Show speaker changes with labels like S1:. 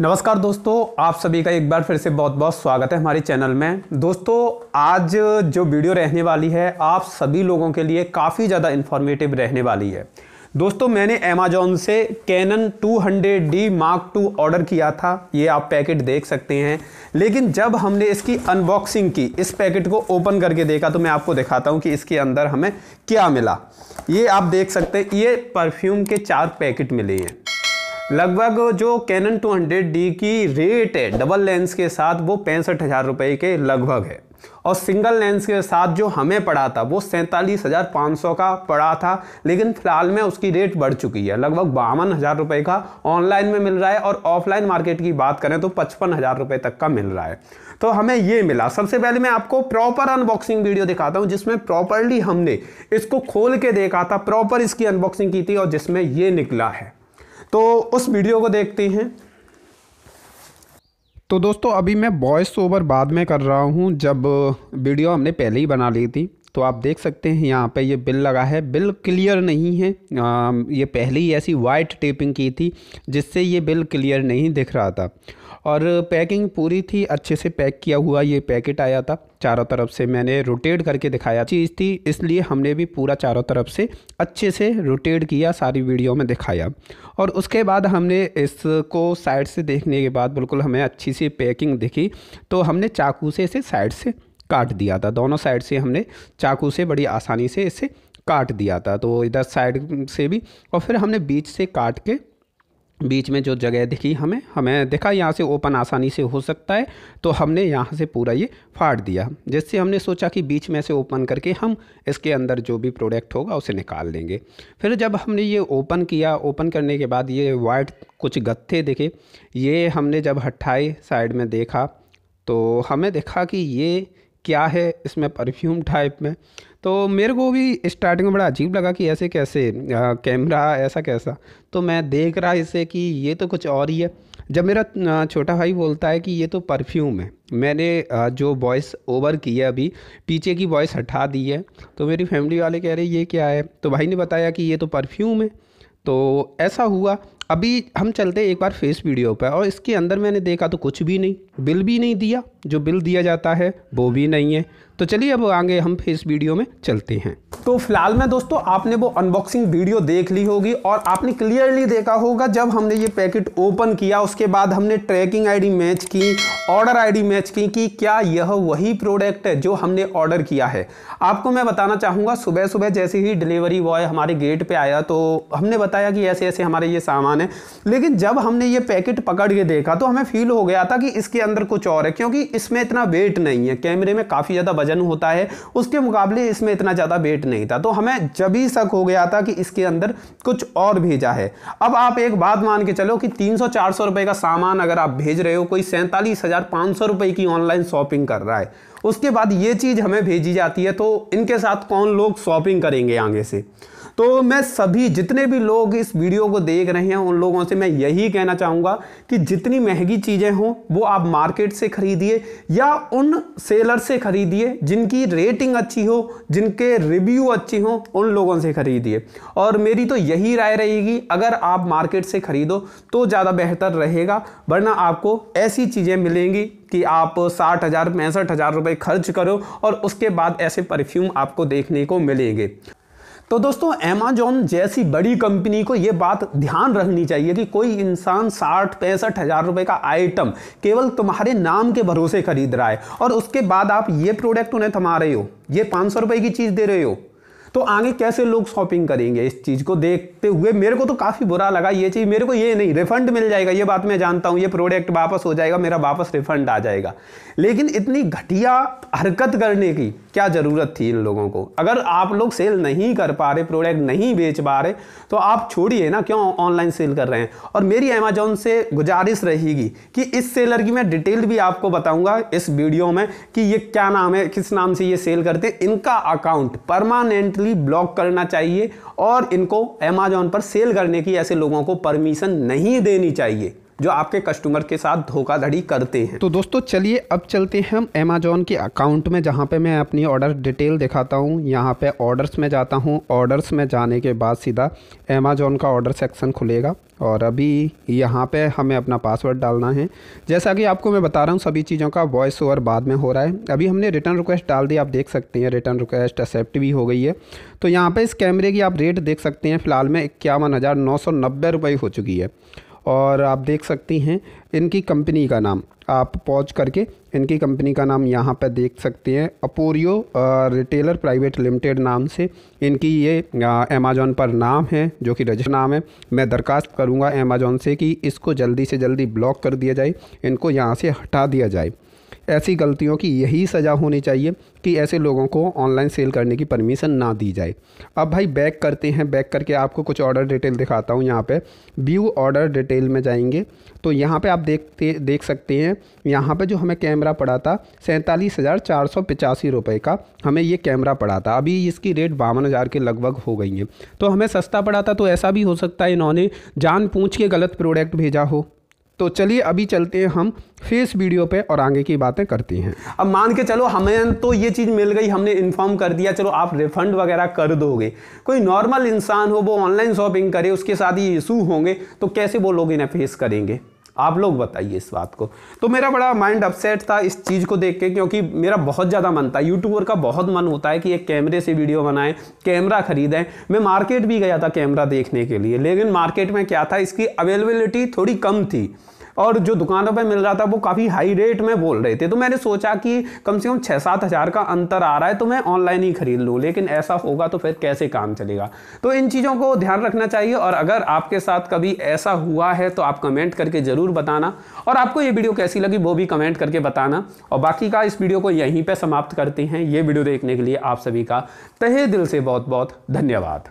S1: नमस्कार दोस्तों आप सभी का एक बार फिर से बहुत बहुत स्वागत है हमारे चैनल में दोस्तों आज जो वीडियो रहने वाली है आप सभी लोगों के लिए काफ़ी ज़्यादा इन्फॉर्मेटिव रहने वाली है दोस्तों मैंने अमेजोन से cannon 200D mark to order किया था ये आप पैकेट देख सकते हैं लेकिन जब हमने इसकी अनबॉक्सिंग की इस पैकेट को ओपन करके देखा तो मैं आपको दिखाता हूँ कि इसके अंदर हमें क्या मिला ये आप देख सकते हैं ये परफ्यूम के चार पैकेट मिले हैं लगभग जो कैनन 200D की रेट है डबल लेंस के साथ वो पैंसठ हज़ार रुपये के लगभग है और सिंगल लेंस के साथ जो हमें पड़ा था वो सैंतालीस हज़ार पाँच सौ का पड़ा था लेकिन फ़िलहाल में उसकी रेट बढ़ चुकी है लगभग बावन हज़ार रुपये का ऑनलाइन में मिल रहा है और ऑफलाइन मार्केट की बात करें तो पचपन हज़ार रुपये तक का मिल रहा है तो हमें ये मिला सबसे पहले मैं आपको प्रॉपर अनबॉक्सिंग वीडियो दिखाता हूँ जिसमें प्रॉपरली हमने इसको खोल के देखा था प्रॉपर इसकी अनबॉक्सिंग की थी और जिसमें ये निकला है तो उस वीडियो को देखते हैं तो दोस्तों अभी मैं वॉइस ओवर बाद में कर रहा हूँ जब वीडियो हमने पहले ही बना ली थी तो आप देख सकते हैं यहाँ पे ये बिल लगा है बिल क्लियर नहीं है आ, ये पहले ही ऐसी वाइट टेपिंग की थी जिससे ये बिल क्लियर नहीं दिख रहा था और पैकिंग पूरी थी अच्छे से पैक किया हुआ ये पैकेट आया था चारों तरफ से मैंने रोटेट करके दिखाया चीज़ थी इसलिए हमने भी पूरा चारों तरफ से अच्छे से रोटेट किया सारी वीडियो में दिखाया और उसके बाद हमने इसको साइड से देखने के बाद बिल्कुल हमें अच्छी सी पैकिंग दिखी तो हमने चाकू से इसे साइड से काट दिया था दोनों साइड से हमने चाकू से बड़ी आसानी से इसे काट दिया था तो इधर साइड से भी और फिर हमने बीच से काट के बीच में जो जगह दिखी हमें हमें देखा यहाँ से ओपन आसानी से हो सकता है तो हमने यहाँ से पूरा ये फाड़ दिया जिससे हमने सोचा कि बीच में से ओपन करके हम इसके अंदर जो भी प्रोडक्ट होगा उसे निकाल लेंगे फिर जब हमने ये ओपन किया ओपन करने के बाद ये वाइट कुछ गत्थे दिखे ये हमने जब हटाए साइड में देखा तो हमें देखा कि ये क्या है इसमें परफ्यूम टाइप में तो मेरे को भी स्टार्टिंग में बड़ा अजीब लगा कि ऐसे कैसे आ, कैमरा ऐसा कैसा तो मैं देख रहा इसे कि ये तो कुछ और ही है जब मेरा छोटा भाई बोलता है कि ये तो परफ्यूम है मैंने जो वॉइस ओवर की है अभी पीछे की वॉइस हटा दी है तो मेरी फैमिली वाले कह रहे ये क्या है तो भाई ने बताया कि ये तो परफ्यूम है तो ऐसा हुआ अभी हम चलते एक बार फेस वीडियो पर और इसके अंदर मैंने देखा तो कुछ भी नहीं बिल भी नहीं दिया जो बिल दिया जाता है वो भी नहीं है तो चलिए अब आगे हम इस वीडियो में चलते हैं तो फिलहाल में दोस्तों आपने वो अनबॉक्सिंग वीडियो देख ली होगी और आपने क्लियरली देखा होगा जब हमने ये पैकेट ओपन किया उसके बाद हमने ट्रैकिंग आईडी मैच की ऑर्डर आईडी मैच की कि क्या यह वही प्रोडक्ट है जो हमने ऑर्डर किया है आपको मैं बताना चाहूँगा सुबह सुबह जैसे ही डिलीवरी बॉय हमारे गेट पर आया तो हमने बताया कि ऐसे ऐसे हमारे ये सामान है लेकिन जब हमने ये पैकेट पकड़ के देखा तो हमें फील हो गया था कि इसके अंदर कुछ और है क्योंकि इसमें इतना वेट नहीं है कैमरे में काफ़ी ज़्यादा वजन होता है उसके मुकाबले इसमें इतना ज़्यादा वेट नहीं था तो हमें जब ही शक हो गया था कि इसके अंदर कुछ और भेजा है अब आप एक बात मान के चलो कि तीन सौ रुपए का सामान अगर आप भेज रहे हो कोई सैंतालीस हज़ार की ऑनलाइन शॉपिंग कर रहा है उसके बाद ये चीज़ हमें भेजी जाती है तो इनके साथ कौन लोग शॉपिंग करेंगे आगे से तो मैं सभी जितने भी लोग इस वीडियो को देख रहे हैं उन लोगों से मैं यही कहना चाहूँगा कि जितनी महंगी चीज़ें हों वो आप मार्केट से खरीदिए या उन सेलर से खरीदिए जिनकी रेटिंग अच्छी हो जिनके रिव्यू अच्छी हों उन लोगों से खरीदिए और मेरी तो यही राय रहेगी अगर आप मार्केट से खरीदो तो ज़्यादा बेहतर रहेगा वरना आपको ऐसी चीज़ें मिलेंगी कि आप साठ हज़ार पैंसठ हज़ार रुपये खर्च करो और उसके बाद ऐसे परफ्यूम आपको देखने को मिलेंगे तो दोस्तों अमेजोन जैसी बड़ी कंपनी को ये बात ध्यान रखनी चाहिए कि कोई इंसान साठ पैंसठ हज़ार रुपये का आइटम केवल तुम्हारे नाम के भरोसे खरीद रहा है और उसके बाद आप ये प्रोडक्ट उन्हें थमा रहे हो ये पाँच सौ रुपये की चीज़ दे रहे हो तो आगे कैसे लोग शॉपिंग करेंगे इस चीज़ को देखते हुए मेरे को तो काफ़ी बुरा लगा ये चीज़ मेरे को ये नहीं रिफंड मिल जाएगा ये बात मैं जानता हूं ये प्रोडक्ट वापस हो जाएगा मेरा वापस रिफंड आ जाएगा लेकिन इतनी घटिया हरकत करने की क्या ज़रूरत थी इन लोगों को अगर आप लोग सेल नहीं कर पा रहे प्रोडक्ट नहीं बेच पा रहे तो आप छोड़िए ना क्यों ऑनलाइन सेल कर रहे हैं और मेरी अमेजोन से गुजारिश रहेगी कि इस सेलर की मैं डिटेल भी आपको बताऊंगा इस वीडियो में कि ये क्या नाम है किस नाम से ये सेल करते हैं इनका अकाउंट परमानेंटली टोटली ब्लॉक करना चाहिए और इनको अमेजोन पर सेल करने की ऐसे लोगों को परमिशन नहीं देनी चाहिए जो आपके कस्टमर के साथ धोखाधड़ी करते हैं तो दोस्तों चलिए अब चलते हैं हम अमेजोन के अकाउंट में जहाँ पे मैं अपनी ऑर्डर डिटेल दिखाता हूँ यहाँ पे ऑर्डर्स में जाता हूँ ऑर्डर्स में जाने के बाद सीधा अमेजोन का ऑर्डर सेक्शन खुलेगा और अभी यहाँ पे हमें अपना पासवर्ड डालना है जैसा कि आपको मैं बता रहा हूँ सभी चीज़ों का वॉइस ओवर बाद में हो रहा है अभी हमने रिटर्न रिक्वेस्ट डाल दी आप देख सकते हैं रिटर्न रिक्वेस्ट एक्सेप्ट भी हो गई है तो यहाँ पे इस कैमरे की आप रेट देख सकते हैं फ़िलहाल में इक्यावन हज़ार नौ सौ नब्बे रुपये हो चुकी है और आप देख सकती हैं इनकी कंपनी का नाम आप पॉज करके इनकी कंपनी का नाम यहाँ पर देख सकते हैं अपोरियो रिटेलर प्राइवेट लिमिटेड नाम से इनकी ये अमेज़ोन पर नाम है जो कि रजिस्टर नाम है मैं दरखास्त करूँगा अमेज़ोन से कि इसको जल्दी से जल्दी ब्लॉक कर दिया जाए इनको यहाँ से हटा दिया जाए ऐसी गलतियों की यही सज़ा होनी चाहिए कि ऐसे लोगों को ऑनलाइन सेल करने की परमिशन ना दी जाए अब भाई बैक करते हैं बैक करके आपको कुछ ऑर्डर डिटेल दिखाता हूँ यहाँ पे व्यू ऑर्डर डिटेल में जाएंगे तो यहाँ पे आप देखते देख सकते हैं यहाँ पे जो हमें कैमरा पड़ा था सैंतालीस हज़ार चार सौ पिचासी रुपये का हमें ये कैमरा पड़ा था अभी इसकी रेट बावन हज़ार के लगभग हो गई है तो हमें सस्ता पड़ा था तो ऐसा भी हो सकता है इन्होंने जान पूछ के गलत प्रोडक्ट भेजा हो तो चलिए अभी चलते हैं हम फेस वीडियो पे और आगे की बातें करती हैं अब मान के चलो हमें तो ये चीज़ मिल गई हमने इन्फॉर्म कर दिया चलो आप रिफंड वगैरह कर दोगे कोई नॉर्मल इंसान हो वो ऑनलाइन शॉपिंग करे उसके साथ ही इशू होंगे तो कैसे वो लोग इन्हें फेस करेंगे आप लोग बताइए इस बात को तो मेरा बड़ा माइंड अपसेट था इस चीज़ को देख के क्योंकि मेरा बहुत ज़्यादा मन था यूट्यूबर का बहुत मन होता है कि एक कैमरे से वीडियो बनाएं कैमरा ख़रीदें मैं मार्केट भी गया था कैमरा देखने के लिए लेकिन मार्केट में क्या था इसकी अवेलेबिलिटी थोड़ी कम थी और जो दुकानों पर मिल रहा था वो काफ़ी हाई रेट में बोल रहे थे तो मैंने सोचा कि कम से कम छः सात हज़ार का अंतर आ रहा है तो मैं ऑनलाइन ही खरीद लूँ लेकिन ऐसा होगा तो फिर कैसे काम चलेगा तो इन चीज़ों को ध्यान रखना चाहिए और अगर आपके साथ कभी ऐसा हुआ है तो आप कमेंट करके ज़रूर बताना और आपको ये वीडियो कैसी लगी वो भी कमेंट करके बताना और बाकी का इस वीडियो को यहीं पर समाप्त करते हैं ये वीडियो देखने के लिए आप सभी का तहे दिल से बहुत बहुत धन्यवाद